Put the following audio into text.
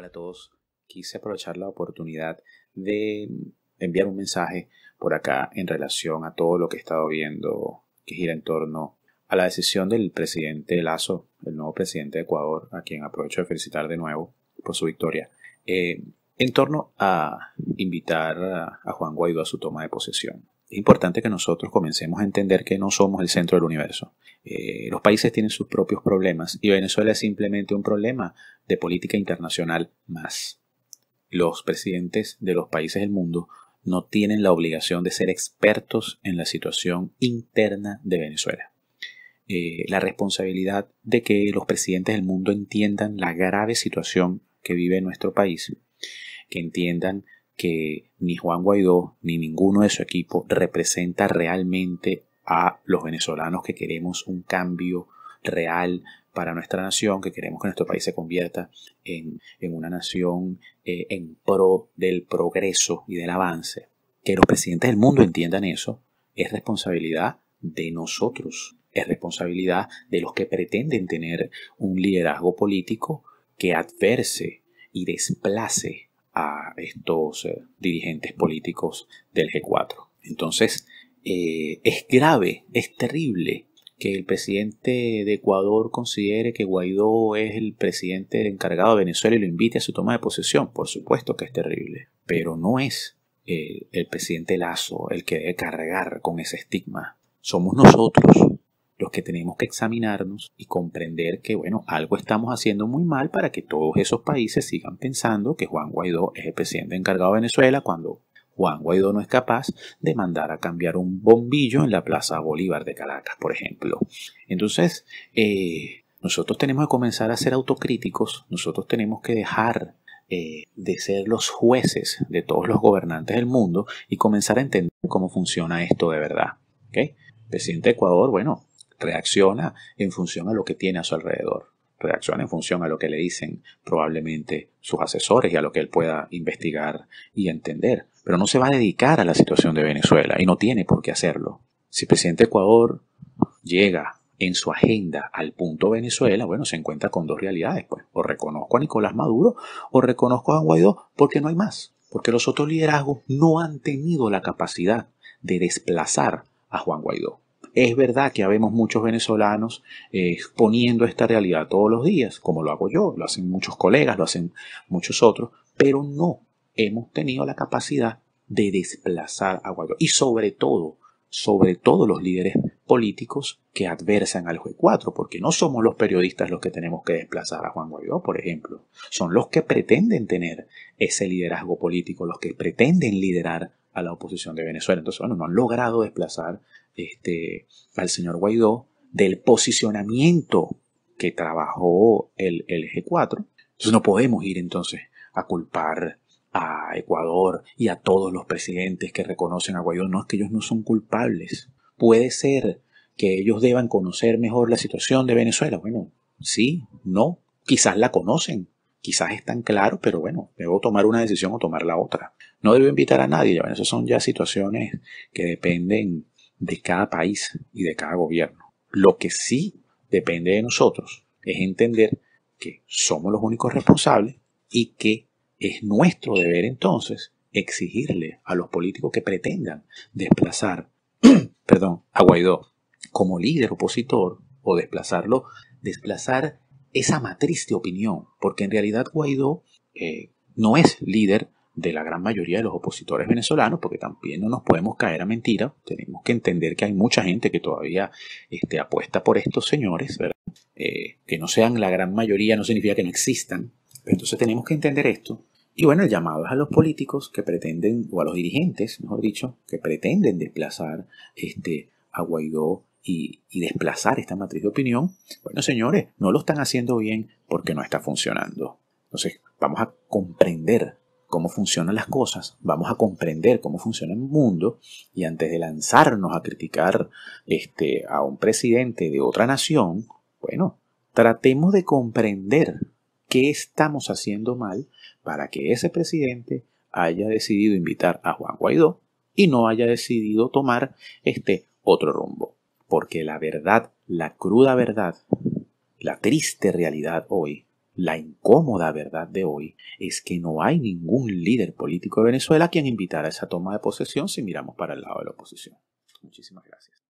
Hola a todos. Quise aprovechar la oportunidad de enviar un mensaje por acá en relación a todo lo que he estado viendo que gira en torno a la decisión del presidente Lazo, el nuevo presidente de Ecuador, a quien aprovecho de felicitar de nuevo por su victoria, eh, en torno a invitar a Juan Guaidó a su toma de posesión es importante que nosotros comencemos a entender que no somos el centro del universo. Eh, los países tienen sus propios problemas y Venezuela es simplemente un problema de política internacional más. Los presidentes de los países del mundo no tienen la obligación de ser expertos en la situación interna de Venezuela. Eh, la responsabilidad de que los presidentes del mundo entiendan la grave situación que vive nuestro país, que entiendan que ni Juan Guaidó ni ninguno de su equipo representa realmente a los venezolanos que queremos un cambio real para nuestra nación, que queremos que nuestro país se convierta en, una nación eh, en pro del progreso y del avance. Que los presidentes del mundo entiendan eso es responsabilidad de nosotros, es responsabilidad de los que pretenden tener un liderazgo político que adverse y desplace a estos eh, dirigentes políticos del G4. Entonces, eh, es grave, es terrible que el presidente de Ecuador considere que Guaidó es el presidente encargado de Venezuela y lo invite a su toma de posesión. Por supuesto que es terrible, pero no es el presidente Lazo el que debe cargar con ese estigma. Somos nosotros que tenemos que examinarnos y comprender que, bueno, algo estamos haciendo muy mal para que todos esos países sigan pensando que Juan Guaidó es el presidente encargado de Venezuela cuando Juan Guaidó no es capaz de mandar a cambiar un bombillo en la Plaza Bolívar de Caracas, por ejemplo. Entonces, eh, nosotros tenemos que comenzar a ser autocríticos, nosotros tenemos que dejar eh, de ser los jueces de todos los gobernantes del mundo y comenzar a entender cómo funciona esto de verdad. ¿okay? presidente de Ecuador, bueno, reacciona en función a lo que tiene a su alrededor, reacciona en función a lo que le dicen probablemente sus asesores y a lo que él pueda investigar y entender, pero no se va a dedicar a la situación de Venezuela y no tiene por qué hacerlo. Si el presidente Ecuador llega en su agenda al punto Venezuela, bueno, se encuentra con dos realidades, pues, o reconozco a Nicolás Maduro o reconozco a Juan Guaidó, porque no hay más, porque los otros liderazgos no han tenido la capacidad de desplazar a Juan Guaidó. Es verdad que habemos muchos venezolanos eh, exponiendo esta realidad todos los días, como lo hago yo, lo hacen muchos colegas, lo hacen muchos otros, pero no hemos tenido la capacidad de desplazar a Guaidó. Y sobre todo, sobre todo los líderes políticos que adversan al G4, porque no somos los periodistas los que tenemos que desplazar a Juan Guaidó, por ejemplo, son los que pretenden tener ese liderazgo político, los que pretenden liderar a la oposición de Venezuela. Entonces, bueno, no han logrado desplazar este, al señor Guaidó del posicionamiento que trabajó el, el G4. Entonces no podemos ir entonces a culpar a Ecuador y a todos los presidentes que reconocen a Guaidó. No, es que ellos no son culpables. Puede ser que ellos deban conocer mejor la situación de Venezuela. Bueno, sí, no, quizás la conocen, quizás es tan claro, pero bueno, debo tomar una decisión o tomar la otra. No debo invitar a nadie, esas son ya situaciones que dependen de cada país y de cada gobierno. Lo que sí depende de nosotros es entender que somos los únicos responsables y que es nuestro deber entonces exigirle a los políticos que pretendan desplazar, perdón, a Guaidó como líder opositor o desplazarlo, desplazar esa matriz de opinión, porque en realidad Guaidó eh, no es líder de la gran mayoría de los opositores venezolanos, porque también no nos podemos caer a mentira, tenemos que entender que hay mucha gente que todavía este, apuesta por estos señores, eh, que no sean la gran mayoría no significa que no existan, entonces tenemos que entender esto. Y bueno, el llamado es a los políticos que pretenden, o a los dirigentes, mejor dicho, que pretenden desplazar este, a Guaidó y, y, desplazar esta matriz de opinión, bueno señores, no lo están haciendo bien porque no está funcionando. Entonces, vamos a comprender cómo funcionan las cosas, vamos a comprender cómo funciona el mundo y antes de lanzarnos a criticar este, a un presidente de otra nación, bueno, tratemos de comprender qué estamos haciendo mal para que ese presidente haya decidido invitar a Juan Guaidó y no haya decidido tomar este otro rumbo. Porque la verdad, la cruda verdad, la triste realidad hoy la incómoda verdad de hoy es que no hay ningún líder político de Venezuela quien invitara a esa toma de posesión si miramos para el lado de la oposición. Muchísimas gracias.